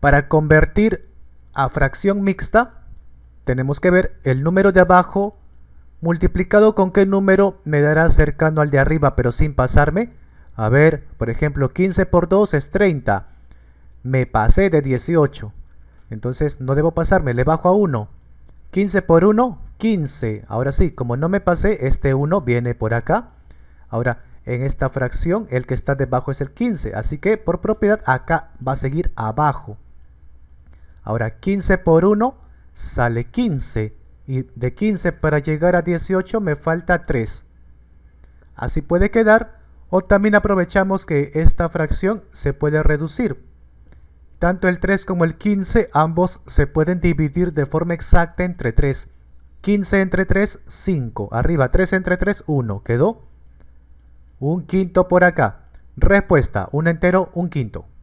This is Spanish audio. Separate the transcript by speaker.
Speaker 1: Para convertir a fracción mixta, tenemos que ver el número de abajo multiplicado con qué número me dará cercano al de arriba, pero sin pasarme. A ver, por ejemplo, 15 por 2 es 30. Me pasé de 18. Entonces no debo pasarme, le bajo a 1. 15 por 1, 15. Ahora sí, como no me pasé, este 1 viene por acá. Ahora, en esta fracción, el que está debajo es el 15. Así que, por propiedad, acá va a seguir abajo. Ahora 15 por 1 sale 15. Y de 15 para llegar a 18 me falta 3. Así puede quedar. O también aprovechamos que esta fracción se puede reducir. Tanto el 3 como el 15, ambos se pueden dividir de forma exacta entre 3. 15 entre 3, 5. Arriba, 3 entre 3, 1. Quedó un quinto por acá. Respuesta, un entero, un quinto.